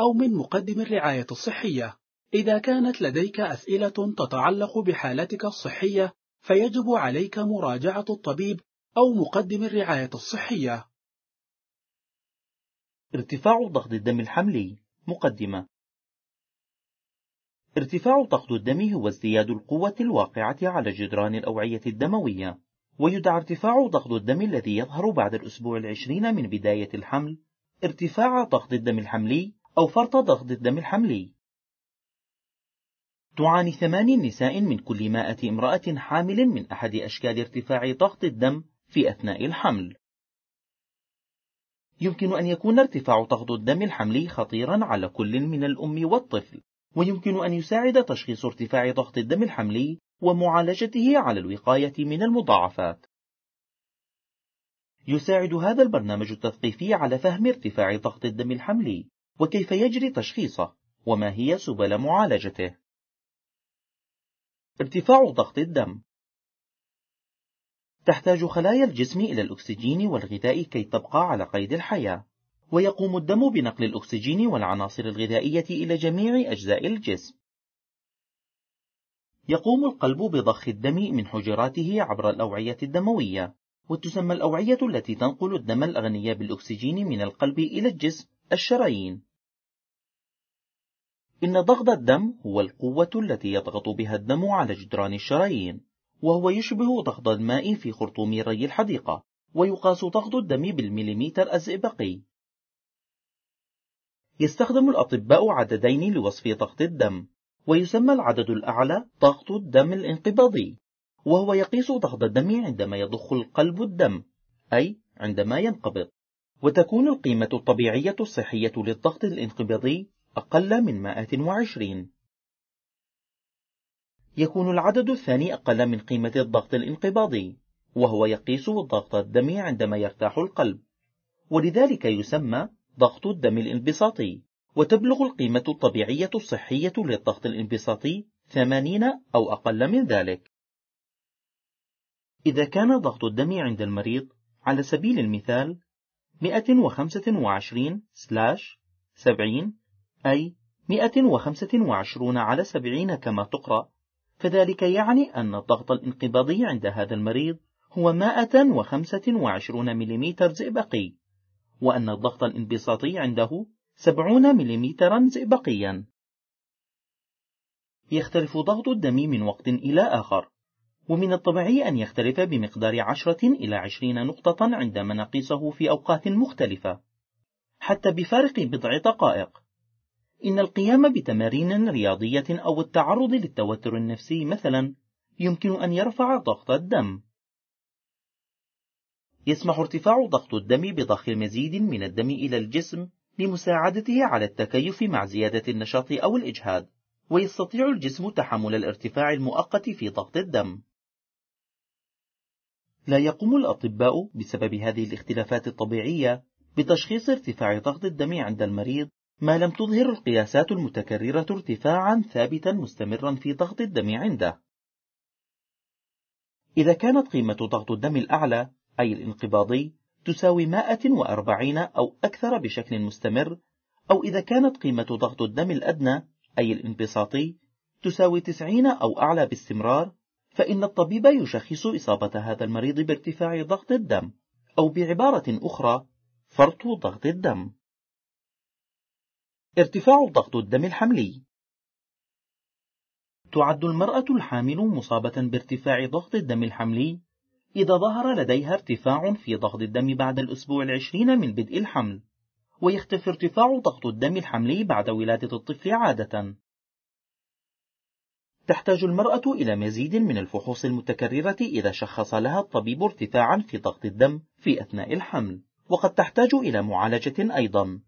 أو من مقدم الرعاية الصحية إذا كانت لديك أسئلة تتعلق بحالتك الصحية فيجب عليك مراجعة الطبيب أو مقدم الرعاية الصحية ارتفاع ضغط الدم الحملي مقدمة ارتفاع ضغط الدم هو ازدياد القوة الواقعة على جدران الأوعية الدموية ويدعى ارتفاع ضغط الدم الذي يظهر بعد الأسبوع العشرين من بداية الحمل ارتفاع ضغط الدم الحملي أو فرط ضغط الدم الحملي تعاني ثمان نساء من كل مائة امرأة حامل من أحد أشكال ارتفاع ضغط الدم في أثناء الحمل يمكن أن يكون ارتفاع ضغط الدم الحملي خطيرا على كل من الأم والطفل ويمكن أن يساعد تشخيص ارتفاع ضغط الدم الحملي ومعالجته على الوقاية من المضاعفات يساعد هذا البرنامج التثقيفي على فهم ارتفاع ضغط الدم الحملي وكيف يجري تشخيصه وما هي سبل معالجته ارتفاع ضغط الدم تحتاج خلايا الجسم إلى الأكسجين والغذاء كي تبقى على قيد الحياة ويقوم الدم بنقل الأكسجين والعناصر الغذائية إلى جميع أجزاء الجسم يقوم القلب بضخ الدم من حجراته عبر الأوعية الدموية وتسمى الأوعية التي تنقل الدم الأغنية بالأكسجين من القلب إلى الجسم الشرايين إن ضغط الدم هو القوة التي يضغط بها الدم على جدران الشرايين وهو يشبه ضغط الماء في خرطوم ري الحديقة ويقاس ضغط الدم بالمليمتر الزئبقي يستخدم الأطباء عددين لوصف ضغط الدم ويسمى العدد الأعلى ضغط الدم الانقباضي وهو يقيس ضغط الدم عندما يضخ القلب الدم أي عندما ينقبض وتكون القيمة الطبيعية الصحية للضغط الانقباضي أقل من 120 يكون العدد الثاني أقل من قيمة الضغط الانقباضي وهو يقيس ضغط الدم عندما يرتاح القلب ولذلك يسمى ضغط الدم الانبساطي وتبلغ القيمة الطبيعية الصحية للضغط الانبساطي 80 أو أقل من ذلك إذا كان ضغط الدم عند المريض على سبيل المثال 125 سلاش 70 أي 125 على 70 كما تقرأ فذلك يعني أن الضغط الانقباضي عند هذا المريض هو 125 ملم زئبقي وأن الضغط الانبساطي عنده 70 ملم زئبقيا يختلف ضغط الدم من وقت إلى آخر ومن الطبيعي أن يختلف بمقدار عشرة إلى عشرين نقطة عندما نقيسه في أوقات مختلفة حتى بفارق بضع دقائق إن القيام بتمارين رياضية أو التعرض للتوتر النفسي مثلا يمكن أن يرفع ضغط الدم يسمح ارتفاع ضغط الدم بضخ مزيد من الدم إلى الجسم لمساعدته على التكيف مع زيادة النشاط أو الإجهاد ويستطيع الجسم تحمل الارتفاع المؤقت في ضغط الدم لا يقوم الأطباء بسبب هذه الاختلافات الطبيعية بتشخيص ارتفاع ضغط الدم عند المريض ما لم تظهر القياسات المتكررة ارتفاعا ثابتا مستمرا في ضغط الدم عنده إذا كانت قيمة ضغط الدم الأعلى أي الانقباضي تساوي 140 أو أكثر بشكل مستمر أو إذا كانت قيمة ضغط الدم الأدنى أي الانبساطي تساوي 90 أو أعلى باستمرار فإن الطبيب يشخص إصابة هذا المريض بارتفاع ضغط الدم أو بعبارة أخرى فرط ضغط الدم ارتفاع ضغط الدم الحملي تعد المرأة الحامل مصابة بارتفاع ضغط الدم الحملي إذا ظهر لديها ارتفاع في ضغط الدم بعد الأسبوع العشرين من بدء الحمل ويختفي ارتفاع ضغط الدم الحملي بعد ولادة الطفل عادة تحتاج المرأة إلى مزيد من الفحوص المتكررة إذا شخص لها الطبيب ارتفاعا في ضغط الدم في أثناء الحمل وقد تحتاج إلى معالجة أيضا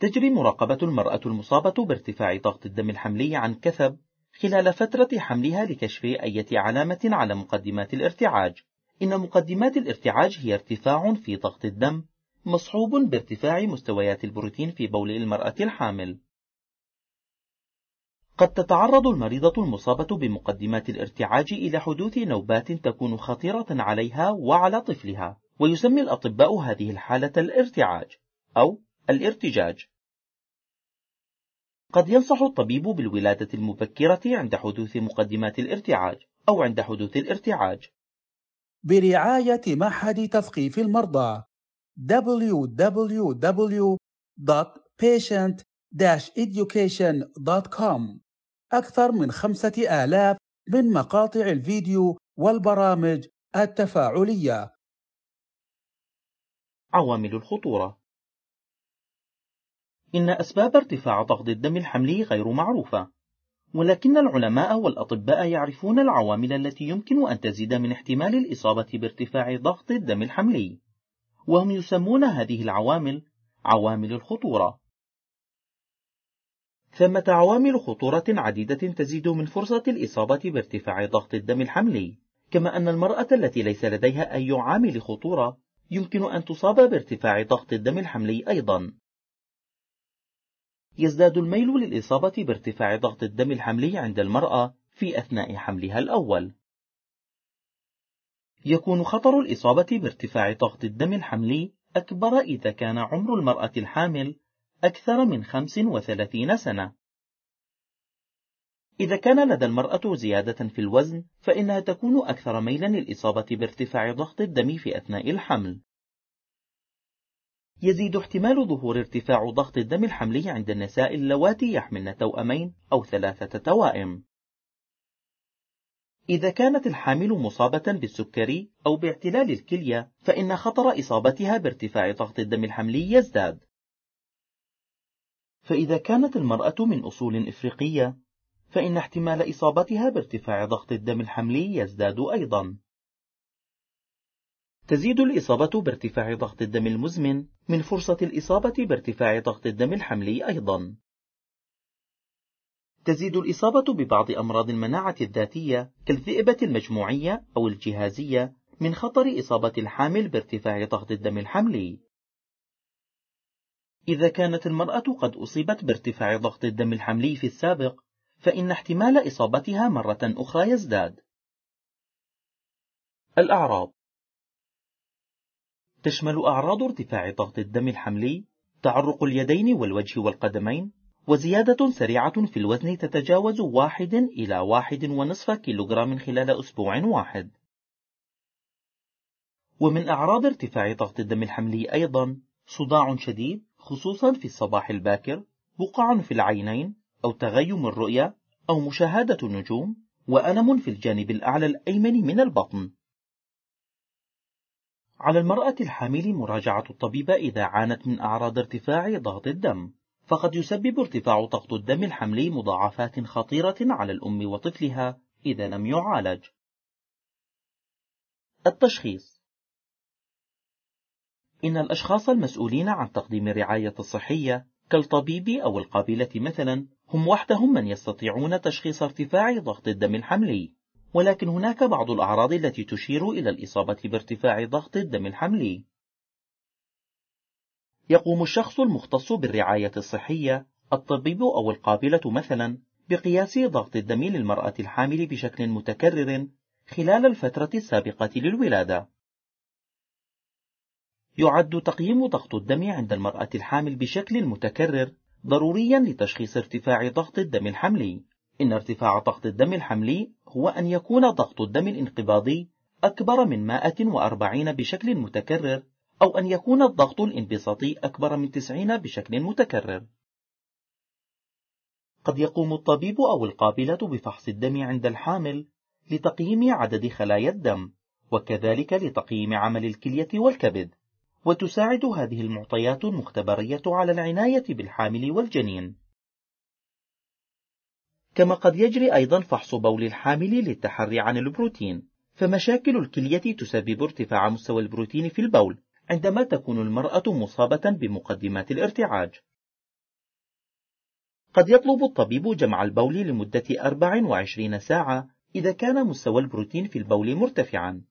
تجري مراقبة المرأة المصابة بارتفاع ضغط الدم الحملي عن كثب خلال فترة حملها لكشف أي علامة على مقدمات الارتعاج إن مقدمات الارتعاج هي ارتفاع في ضغط الدم مصحوب بارتفاع مستويات البروتين في بول المرأة الحامل قد تتعرض المريضة المصابة بمقدمات الارتعاج إلى حدوث نوبات تكون خطيرة عليها وعلى طفلها ويسمي الأطباء هذه الحالة الارتعاج أو الارتجاج قد ينصح الطبيب بالولادة المبكرة عند حدوث مقدمات الارتعاج أو عند حدوث الارتعاج برعاية معهد تثقيف المرضى www.patient-education.com أكثر من خمسة آلاف من مقاطع الفيديو والبرامج التفاعلية عوامل الخطورة إن أسباب ارتفاع ضغط الدم الحملي غير معروفة ولكن العلماء والأطباء يعرفون العوامل التي يمكن أن تزيد من احتمال الإصابة بارتفاع ضغط الدم الحملي وهم يسمون هذه العوامل عوامل الخطورة ثمة عوامل خطورة عديدة تزيد من فرصة الإصابة بارتفاع ضغط الدم الحملي كما أن المرأة التي ليس لديها أي عامل خطورة يمكن أن تصاب بارتفاع ضغط الدم الحملي أيضا يزداد الميل للإصابة بارتفاع ضغط الدم الحملي عند المرأة في أثناء حملها الأول يكون خطر الإصابة بارتفاع ضغط الدم الحملي أكبر إذا كان عمر المرأة الحامل أكثر من 35 سنة إذا كان لدى المرأة زيادة في الوزن فإنها تكون أكثر ميلا للإصابة بارتفاع ضغط الدم في أثناء الحمل يزيد احتمال ظهور ارتفاع ضغط الدم الحملي عند النساء اللواتي يحملن توأمين أو ثلاثة توائم إذا كانت الحامل مصابة بالسكري أو باعتلال الكلية فإن خطر إصابتها بارتفاع ضغط الدم الحملي يزداد فإذا كانت المرأة من أصول إفريقية فإن احتمال إصابتها بارتفاع ضغط الدم الحملي يزداد أيضا تزيد الإصابة بارتفاع ضغط الدم المزمن من فرصة الإصابة بارتفاع ضغط الدم الحملي أيضا تزيد الإصابة ببعض أمراض المناعة الذاتية كالذئبة المجموعية أو الجهازية من خطر إصابة الحامل بارتفاع ضغط الدم الحملي إذا كانت المرأة قد أصيبت بارتفاع ضغط الدم الحملي في السابق فإن احتمال إصابتها مرة أخرى يزداد الأعراض تشمل أعراض ارتفاع ضغط الدم الحملي تعرق اليدين والوجه والقدمين وزيادة سريعة في الوزن تتجاوز واحد إلى واحد ونصف كيلوغرام خلال أسبوع واحد ومن أعراض ارتفاع ضغط الدم الحملي أيضا صداع شديد خصوصا في الصباح الباكر بقع في العينين أو تغيم الرؤية أو مشاهدة النجوم وألم في الجانب الأعلى الأيمن من البطن على المرأة الحامل مراجعة الطبيب إذا عانت من أعراض ارتفاع ضغط الدم فقد يسبب ارتفاع ضغط الدم الحملي مضاعفات خطيرة على الأم وطفلها إذا لم يعالج التشخيص إن الأشخاص المسؤولين عن تقديم الرعاية الصحية كالطبيب أو القابلة مثلا هم وحدهم من يستطيعون تشخيص ارتفاع ضغط الدم الحملي ولكن هناك بعض الأعراض التي تشير إلى الإصابة بارتفاع ضغط الدم الحملي يقوم الشخص المختص بالرعاية الصحية الطبيب أو القابلة مثلا بقياس ضغط الدم للمرأة الحامل بشكل متكرر خلال الفترة السابقة للولادة يعد تقييم ضغط الدم عند المرأة الحامل بشكل متكرر ضروريا لتشخيص ارتفاع ضغط الدم الحملي إن ارتفاع ضغط الدم الحملي هو أن يكون ضغط الدم الانقباضي أكبر من 140 بشكل متكرر أو أن يكون الضغط الانبساطي أكبر من 90 بشكل متكرر قد يقوم الطبيب أو القابلة بفحص الدم عند الحامل لتقييم عدد خلايا الدم وكذلك لتقييم عمل الكلية والكبد وتساعد هذه المعطيات المختبرية على العناية بالحامل والجنين كما قد يجري أيضا فحص بول الحامل للتحري عن البروتين فمشاكل الكلية تسبب ارتفاع مستوى البروتين في البول عندما تكون المرأة مصابة بمقدمات الارتعاج قد يطلب الطبيب جمع البول لمدة 24 ساعة إذا كان مستوى البروتين في البول مرتفعا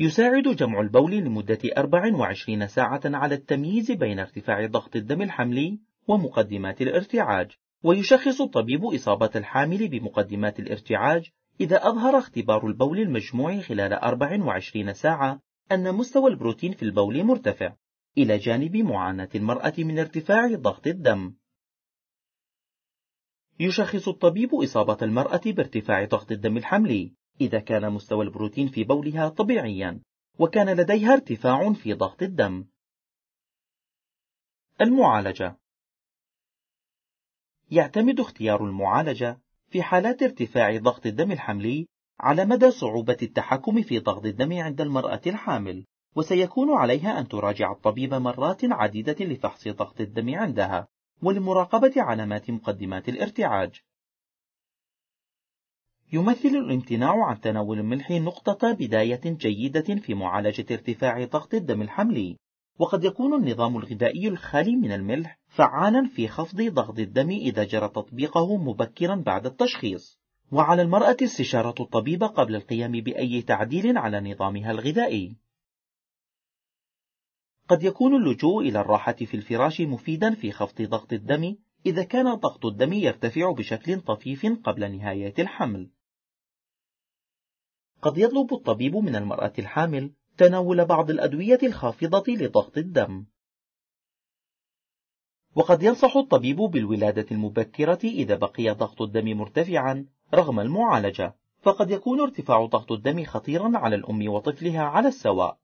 يساعد جمع البول لمدة 24 ساعة على التمييز بين ارتفاع ضغط الدم الحملي ومقدمات الارتعاج ويشخص الطبيب إصابة الحامل بمقدمات الارتعاج إذا أظهر اختبار البول المجموع خلال 24 ساعة أن مستوى البروتين في البول مرتفع إلى جانب معاناة المرأة من ارتفاع ضغط الدم يشخص الطبيب إصابة المرأة بارتفاع ضغط الدم الحملي إذا كان مستوى البروتين في بولها طبيعيا وكان لديها ارتفاع في ضغط الدم المعالجة يعتمد اختيار المعالجة في حالات ارتفاع ضغط الدم الحملي على مدى صعوبة التحكم في ضغط الدم عند المرأة الحامل وسيكون عليها أن تراجع الطبيب مرات عديدة لفحص ضغط الدم عندها ولمراقبة علامات مقدمات الارتعاج يمثل الامتناع عن تناول الملح نقطة بداية جيدة في معالجة ارتفاع ضغط الدم الحملي وقد يكون النظام الغذائي الخالي من الملح فعالا في خفض ضغط الدم إذا جرى تطبيقه مبكرا بعد التشخيص وعلى المرأة استشارة الطبيب قبل القيام بأي تعديل على نظامها الغذائي قد يكون اللجوء إلى الراحة في الفراش مفيدا في خفض ضغط الدم إذا كان ضغط الدم يرتفع بشكل طفيف قبل نهاية الحمل قد يطلب الطبيب من المرأة الحامل تناول بعض الأدوية الخافضة لضغط الدم وقد ينصح الطبيب بالولادة المبكرة إذا بقي ضغط الدم مرتفعا رغم المعالجة فقد يكون ارتفاع ضغط الدم خطيرا على الأم وطفلها على السواء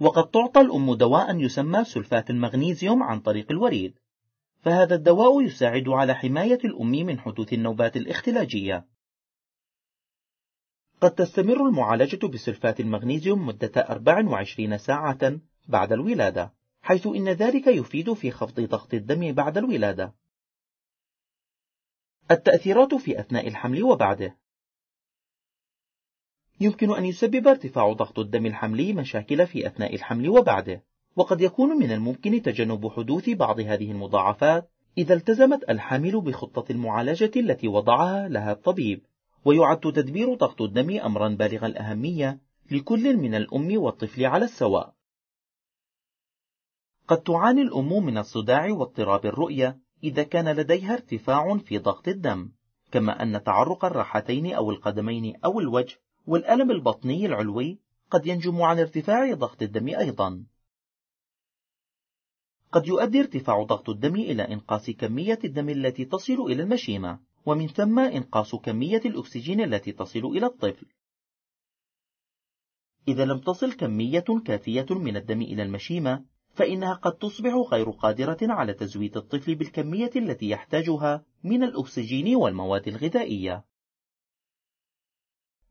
وقد تعطى الأم دواء يسمى سلفات المغنيزيوم عن طريق الوريد فهذا الدواء يساعد على حماية الأم من حدوث النوبات الاختلاجية قد تستمر المعالجة بسلفات المغنيسيوم مدة 24 ساعة بعد الولادة حيث إن ذلك يفيد في خفض ضغط الدم بعد الولادة التأثيرات في أثناء الحمل وبعده يمكن أن يسبب ارتفاع ضغط الدم الحملي مشاكل في أثناء الحمل وبعده وقد يكون من الممكن تجنب حدوث بعض هذه المضاعفات إذا التزمت الحامل بخطة المعالجة التي وضعها لها الطبيب ويعد تدبير ضغط الدم أمرا بالغ الأهمية لكل من الأم والطفل على السواء قد تعاني الأم من الصداع واضطراب الرؤية إذا كان لديها ارتفاع في ضغط الدم كما أن تعرق الراحتين أو القدمين أو الوجه والألم البطني العلوي قد ينجم عن ارتفاع ضغط الدم أيضا قد يؤدي ارتفاع ضغط الدم إلى إنقاص كمية الدم التي تصل إلى المشيمة ومن ثم إنقاص كمية الأكسجين التي تصل إلى الطفل إذا لم تصل كمية كافية من الدم إلى المشيمة فإنها قد تصبح غير قادرة على تزويد الطفل بالكمية التي يحتاجها من الأكسجين والمواد الغذائية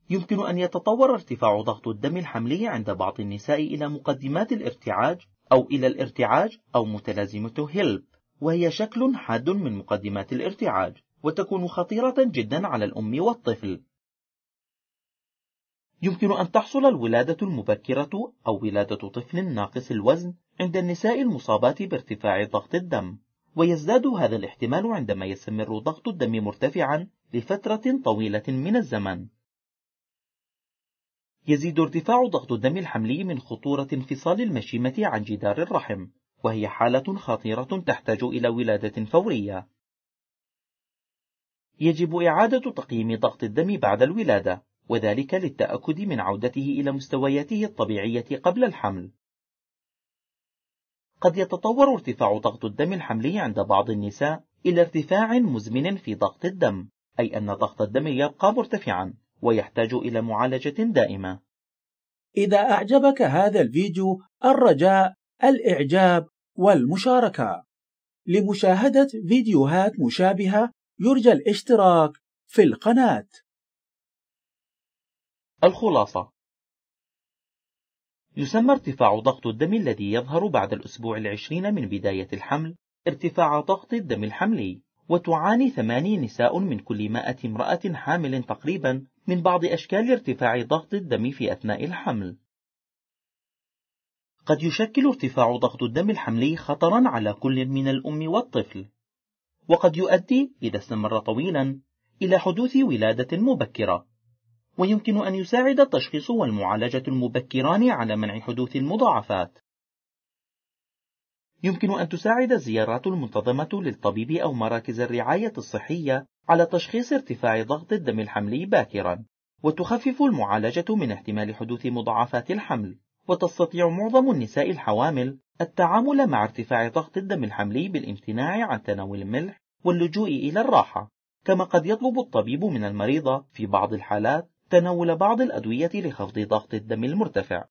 يمكن أن يتطور ارتفاع ضغط الدم الحملي عند بعض النساء إلى مقدمات الارتعاج أو إلى الارتعاج أو متلازمة هيلب وهي شكل حاد من مقدمات الارتعاج وتكون خطيرة جدا على الأم والطفل يمكن أن تحصل الولادة المبكرة أو ولادة طفل ناقص الوزن عند النساء المصابات بارتفاع ضغط الدم ويزداد هذا الاحتمال عندما يستمر ضغط الدم مرتفعا لفترة طويلة من الزمن يزيد ارتفاع ضغط الدم الحملي من خطورة انفصال المشيمة عن جدار الرحم وهي حالة خطيرة تحتاج إلى ولادة فورية يجب إعادة تقييم ضغط الدم بعد الولادة وذلك للتأكد من عودته إلى مستوياته الطبيعية قبل الحمل قد يتطور ارتفاع ضغط الدم الحملي عند بعض النساء إلى ارتفاع مزمن في ضغط الدم أي أن ضغط الدم يبقى مرتفعا ويحتاج إلى معالجة دائمة إذا أعجبك هذا الفيديو الرجاء الإعجاب والمشاركة لمشاهدة فيديوهات مشابهة يرجى الاشتراك في القناة الخلاصة يسمى ارتفاع ضغط الدم الذي يظهر بعد الأسبوع العشرين من بداية الحمل ارتفاع ضغط الدم الحملي وتعاني ثماني نساء من كل مائة امرأة حامل تقريبا من بعض أشكال ارتفاع ضغط الدم في أثناء الحمل قد يشكل ارتفاع ضغط الدم الحملي خطرا على كل من الأم والطفل وقد يؤدي إذا استمر طويلا إلى حدوث ولادة مبكرة ويمكن أن يساعد التشخيص والمعالجة المبكران على منع حدوث المضاعفات يمكن أن تساعد الزيارات المنتظمة للطبيب أو مراكز الرعاية الصحية على تشخيص ارتفاع ضغط الدم الحملي باكرا وتخفف المعالجة من احتمال حدوث مضاعفات الحمل وتستطيع معظم النساء الحوامل التعامل مع ارتفاع ضغط الدم الحملي بالامتناع عن تناول الملح واللجوء إلى الراحة كما قد يطلب الطبيب من المريضة في بعض الحالات تناول بعض الأدوية لخفض ضغط الدم المرتفع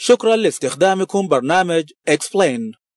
شكرا لاستخدامكم برنامج Explain